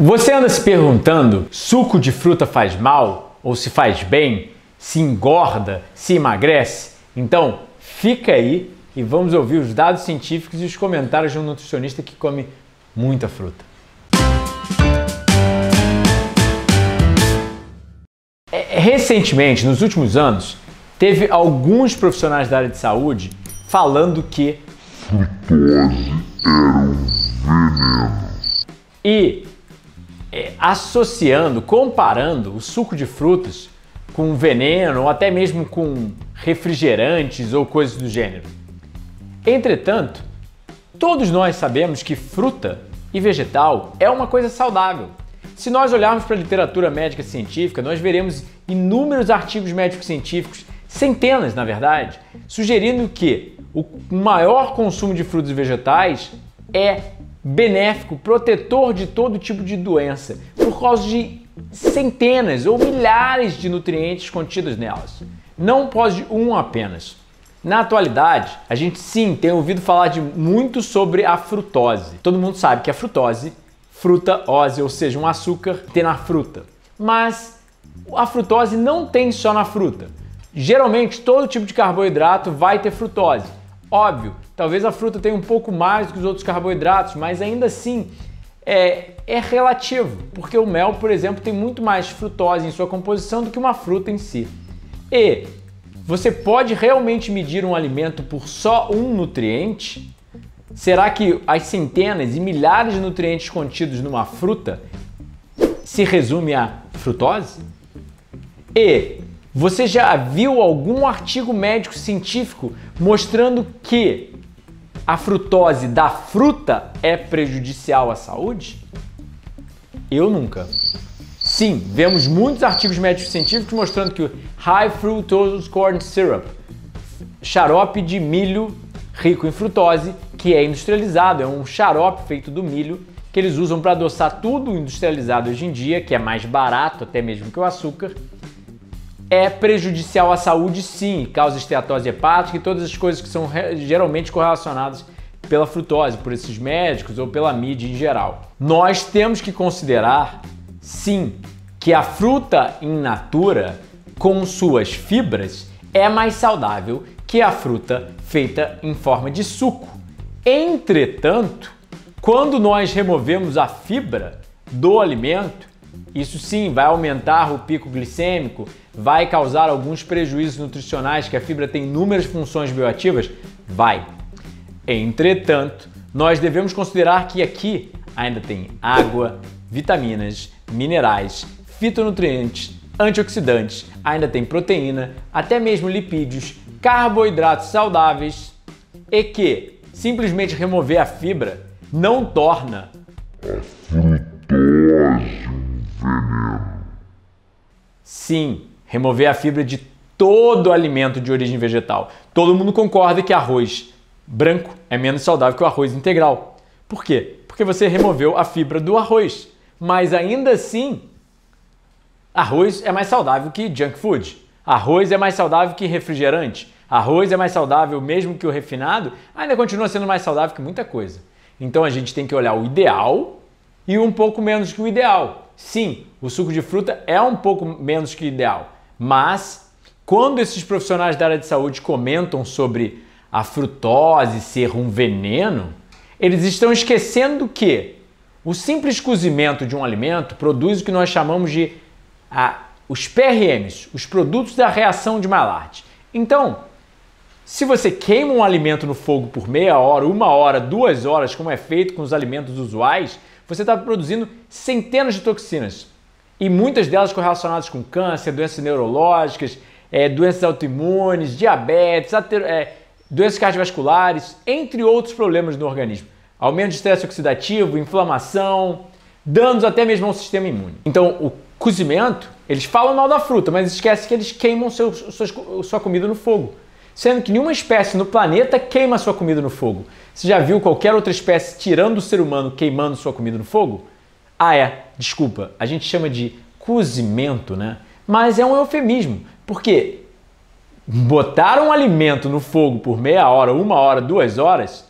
Você anda se perguntando: suco de fruta faz mal ou se faz bem? Se engorda? Se emagrece? Então, fica aí e vamos ouvir os dados científicos e os comentários de um nutricionista que come muita fruta. É, é, recentemente, nos últimos anos, teve alguns profissionais da área de saúde falando que frutose era um veneno. E é, associando, comparando o suco de frutas com veneno ou até mesmo com refrigerantes ou coisas do gênero. Entretanto, todos nós sabemos que fruta e vegetal é uma coisa saudável. Se nós olharmos para a literatura médica científica, nós veremos inúmeros artigos médicos científicos, centenas na verdade, sugerindo que o maior consumo de frutas e vegetais é benéfico, protetor de todo tipo de doença, por causa de centenas ou milhares de nutrientes contidos nelas. Não pode um apenas. Na atualidade, a gente sim tem ouvido falar de muito sobre a frutose. Todo mundo sabe que a frutose, fruta ósea, ou seja, um açúcar tem na fruta. Mas a frutose não tem só na fruta. Geralmente todo tipo de carboidrato vai ter frutose. Óbvio, talvez a fruta tenha um pouco mais do que os outros carboidratos, mas ainda assim é, é, relativo, porque o mel, por exemplo, tem muito mais frutose em sua composição do que uma fruta em si. E você pode realmente medir um alimento por só um nutriente? Será que as centenas e milhares de nutrientes contidos numa fruta se resume à frutose? E você já viu algum artigo médico científico mostrando que a frutose da fruta é prejudicial à saúde? Eu nunca. Sim, vemos muitos artigos médicos científicos mostrando que o high fructose corn syrup, xarope de milho rico em frutose, que é industrializado, é um xarope feito do milho que eles usam para adoçar tudo industrializado hoje em dia, que é mais barato até mesmo que o açúcar, é prejudicial à saúde, sim, causa esteatose hepática e todas as coisas que são geralmente correlacionadas pela frutose, por esses médicos ou pela mídia em geral. Nós temos que considerar, sim, que a fruta in natura, com suas fibras, é mais saudável que a fruta feita em forma de suco. Entretanto, quando nós removemos a fibra do alimento, isso sim vai aumentar o pico glicêmico, vai causar alguns prejuízos nutricionais que a fibra tem inúmeras funções bioativas? Vai. Entretanto, nós devemos considerar que aqui ainda tem água, vitaminas, minerais, fitonutrientes, antioxidantes, ainda tem proteína, até mesmo lipídios, carboidratos saudáveis e que simplesmente remover a fibra não torna a frutose veneno. Sim, remover a fibra de todo alimento de origem vegetal. Todo mundo concorda que arroz branco é menos saudável que o arroz integral. Por quê? Porque você removeu a fibra do arroz. Mas ainda assim, arroz é mais saudável que junk food. Arroz é mais saudável que refrigerante. Arroz é mais saudável mesmo que o refinado, ainda continua sendo mais saudável que muita coisa. Então a gente tem que olhar o ideal e um pouco menos que o ideal. Sim, o suco de fruta é um pouco menos que ideal, mas quando esses profissionais da área de saúde comentam sobre a frutose ser um veneno, eles estão esquecendo que o simples cozimento de um alimento produz o que nós chamamos de ah, os PRMs, os produtos da reação de Maillard. Então, se você queima um alimento no fogo por meia hora, uma hora, duas horas, como é feito com os alimentos usuais, você está produzindo centenas de toxinas e muitas delas correlacionadas com câncer, doenças neurológicas, é, doenças autoimunes, diabetes, atero, é, doenças cardiovasculares, entre outros problemas no organismo. Aumento de estresse oxidativo, inflamação, danos até mesmo ao sistema imune. Então, o cozimento, eles falam mal da fruta, mas esquece que eles queimam seu, sua, sua comida no fogo sendo que nenhuma espécie no planeta queima sua comida no fogo. Você já viu qualquer outra espécie tirando o ser humano queimando sua comida no fogo? Ah, é, desculpa, a gente chama de cozimento, né? Mas é um eufemismo, porque botar um alimento no fogo por meia hora, uma hora, duas horas,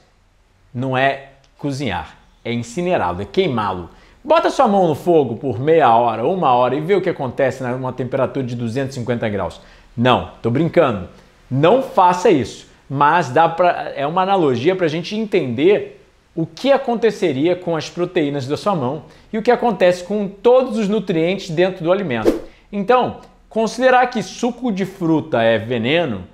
não é cozinhar, é incinerá-lo, é queimá-lo. Bota sua mão no fogo por meia hora, uma hora e vê o que acontece numa temperatura de 250 graus. Não, tô brincando. Não faça isso, mas dá pra, é uma analogia para a gente entender o que aconteceria com as proteínas da sua mão e o que acontece com todos os nutrientes dentro do alimento. Então, considerar que suco de fruta é veneno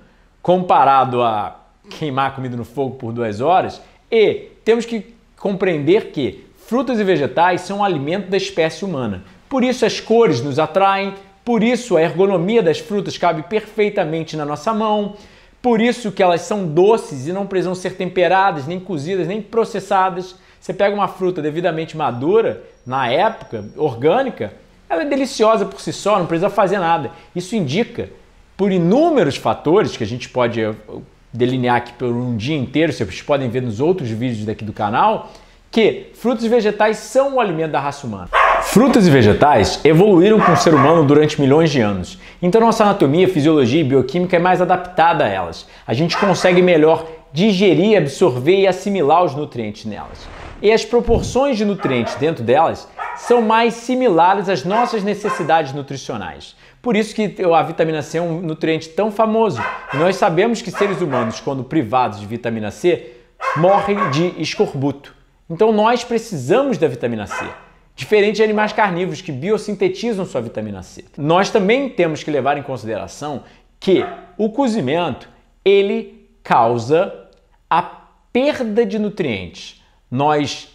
comparado a queimar comida no fogo por duas horas e temos que compreender que frutas e vegetais são alimento da espécie humana. Por isso as cores nos atraem, por isso a ergonomia das frutas cabe perfeitamente na nossa mão. Por isso que elas são doces e não precisam ser temperadas, nem cozidas, nem processadas. Você pega uma fruta devidamente madura, na época, orgânica, ela é deliciosa por si só, não precisa fazer nada. Isso indica, por inúmeros fatores que a gente pode eh, delinear aqui por um dia inteiro, vocês podem ver nos outros vídeos daqui do canal, que frutos e vegetais são o alimento da raça humana. Frutas e vegetais evoluíram com o ser humano durante milhões de anos, então nossa anatomia, fisiologia e bioquímica é mais adaptada a elas. A gente consegue melhor digerir, absorver e assimilar os nutrientes nelas. E as proporções de nutrientes dentro delas são mais similares às nossas necessidades nutricionais. Por isso que a vitamina C é um nutriente tão famoso. E nós sabemos que seres humanos, quando privados de vitamina C, morrem de escorbuto. Então nós precisamos da vitamina C diferente de animais carnívoros que biosintetizam sua vitamina C. Nós também temos que levar em consideração que o cozimento ele causa a perda de nutrientes. Nós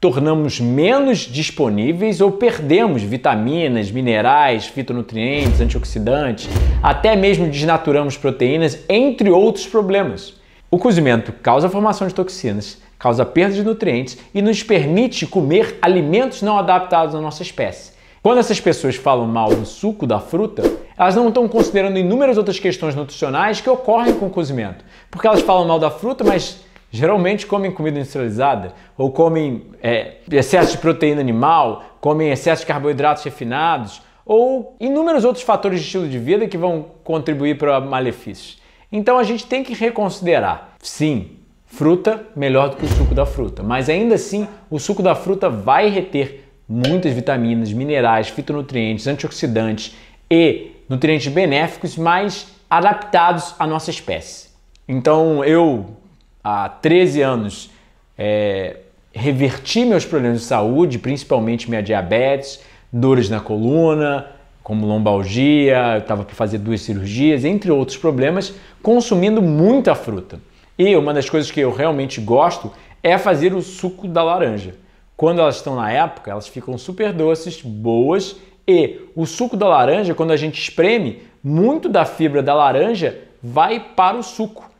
tornamos menos disponíveis ou perdemos vitaminas, minerais, fitonutrientes, antioxidantes, até mesmo desnaturamos proteínas, entre outros problemas. O cozimento causa a formação de toxinas, causa perda de nutrientes e nos permite comer alimentos não adaptados à nossa espécie. Quando essas pessoas falam mal do suco da fruta, elas não estão considerando inúmeras outras questões nutricionais que ocorrem com o cozimento. Porque elas falam mal da fruta, mas geralmente comem comida industrializada, ou comem é, excesso de proteína animal, comem excesso de carboidratos refinados, ou inúmeros outros fatores de estilo de vida que vão contribuir para malefícios. Então a gente tem que reconsiderar. Sim, fruta melhor do que o suco da fruta. Mas ainda assim, o suco da fruta vai reter muitas vitaminas, minerais, fitonutrientes, antioxidantes e nutrientes benéficos, mais adaptados à nossa espécie. Então eu, há 13 anos, é, reverti meus problemas de saúde, principalmente minha diabetes, dores na coluna, como lombalgia, eu estava para fazer duas cirurgias, entre outros problemas, consumindo muita fruta. E uma das coisas que eu realmente gosto é fazer o suco da laranja. Quando elas estão na época, elas ficam super doces, boas e o suco da laranja, quando a gente espreme, muito da fibra da laranja vai para o suco.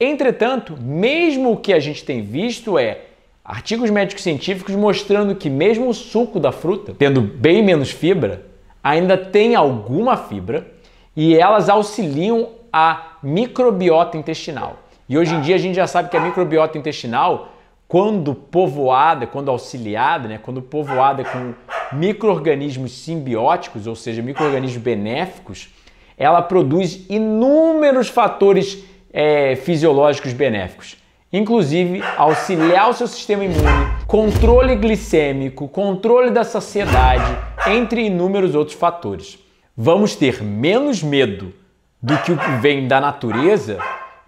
Entretanto, mesmo o que a gente tem visto é artigos médicos científicos mostrando que mesmo o suco da fruta, tendo bem menos fibra, ainda tem alguma fibra e elas auxiliam a microbiota intestinal. E hoje em dia a gente já sabe que a microbiota intestinal, quando povoada, quando auxiliada, né, quando povoada com microorganismos simbióticos, ou seja, microorganismos benéficos, ela produz inúmeros fatores é, fisiológicos benéficos. Inclusive, auxiliar o seu sistema imune, controle glicêmico, controle da saciedade, entre inúmeros outros fatores. Vamos ter menos medo do que o que vem da natureza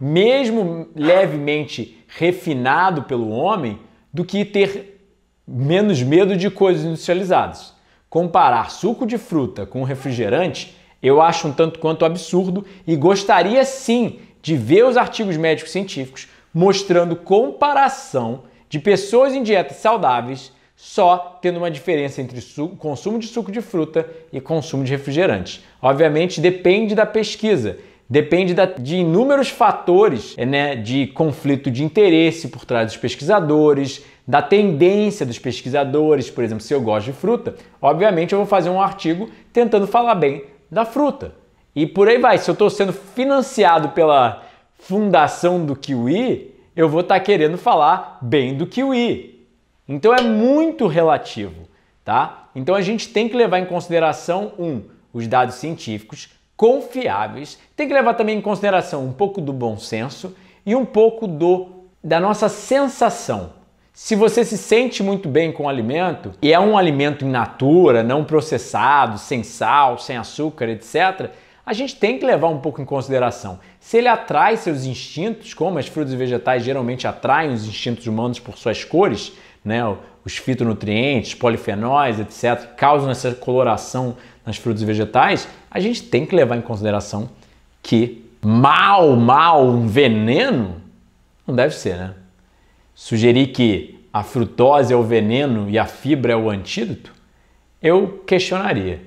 mesmo levemente refinado pelo homem, do que ter menos medo de coisas industrializadas. Comparar suco de fruta com refrigerante eu acho um tanto quanto absurdo e gostaria sim de ver os artigos médicos científicos mostrando comparação de pessoas em dietas saudáveis só tendo uma diferença entre consumo de suco de fruta e consumo de refrigerante. Obviamente depende da pesquisa Depende de inúmeros fatores né, de conflito de interesse por trás dos pesquisadores, da tendência dos pesquisadores. Por exemplo, se eu gosto de fruta, obviamente eu vou fazer um artigo tentando falar bem da fruta. E por aí vai. Se eu estou sendo financiado pela fundação do Kiwi, eu vou estar tá querendo falar bem do Kiwi. Então é muito relativo, tá? Então a gente tem que levar em consideração um, os dados científicos, confiáveis, tem que levar também em consideração um pouco do bom senso e um pouco do da nossa sensação. Se você se sente muito bem com o alimento e é um alimento in natura, não processado, sem sal, sem açúcar, etc., a gente tem que levar um pouco em consideração. Se ele atrai seus instintos, como as frutas e vegetais geralmente atraem os instintos humanos por suas cores, né? os fitonutrientes, polifenóis, etc., que causam essa coloração nas frutas e vegetais, a gente tem que levar em consideração que mal, mal, um veneno não deve ser, né? Sugerir que a frutose é o veneno e a fibra é o antídoto, eu questionaria.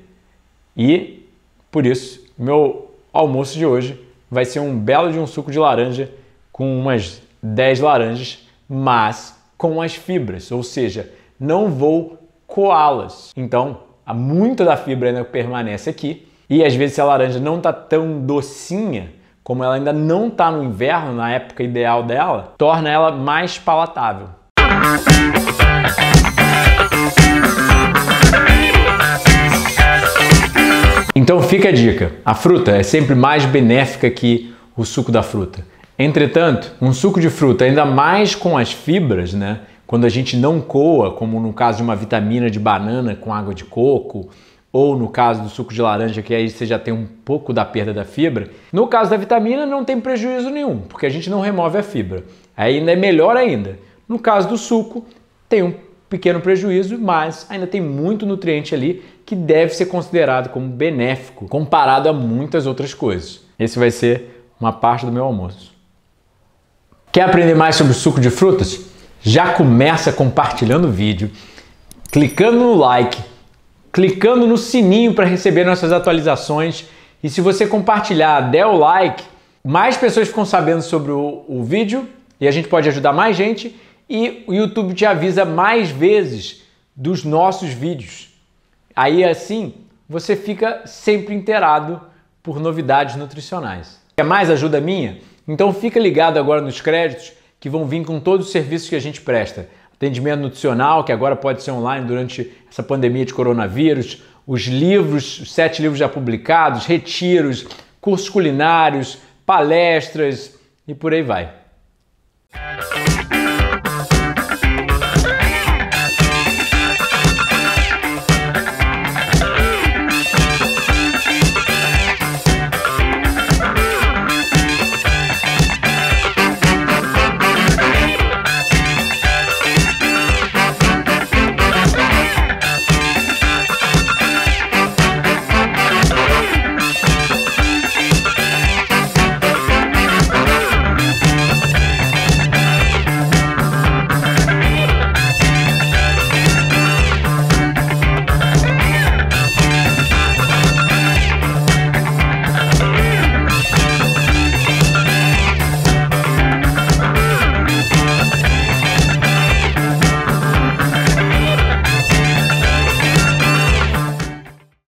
E por isso, meu almoço de hoje vai ser um belo de um suco de laranja com umas 10 laranjas, mas com as fibras, ou seja, não vou coá-las. Então, há muito da fibra ainda permanece aqui. E às vezes se a laranja não está tão docinha, como ela ainda não está no inverno, na época ideal dela, torna ela mais palatável. Então fica a dica: a fruta é sempre mais benéfica que o suco da fruta. Entretanto, um suco de fruta, ainda mais com as fibras, né? Quando a gente não coa, como no caso de uma vitamina de banana com água de coco, ou no caso do suco de laranja, que aí você já tem um pouco da perda da fibra. No caso da vitamina, não tem prejuízo nenhum, porque a gente não remove a fibra. Aí ainda é melhor ainda. No caso do suco, tem um pequeno prejuízo, mas ainda tem muito nutriente ali que deve ser considerado como benéfico comparado a muitas outras coisas. Esse vai ser uma parte do meu almoço. Quer aprender mais sobre suco de frutas? Já começa compartilhando o vídeo, clicando no like, clicando no sininho para receber nossas atualizações e se você compartilhar, der o like, mais pessoas ficam sabendo sobre o, o vídeo e a gente pode ajudar mais gente e o YouTube te avisa mais vezes dos nossos vídeos. Aí assim você fica sempre inteirado por novidades nutricionais. Quer mais ajuda minha? Então fica ligado agora nos créditos que vão vir com todos os serviços que a gente presta. Atendimento nutricional, que agora pode ser online durante essa pandemia de coronavírus, os livros, os sete livros já publicados, retiros, cursos culinários, palestras e por aí vai.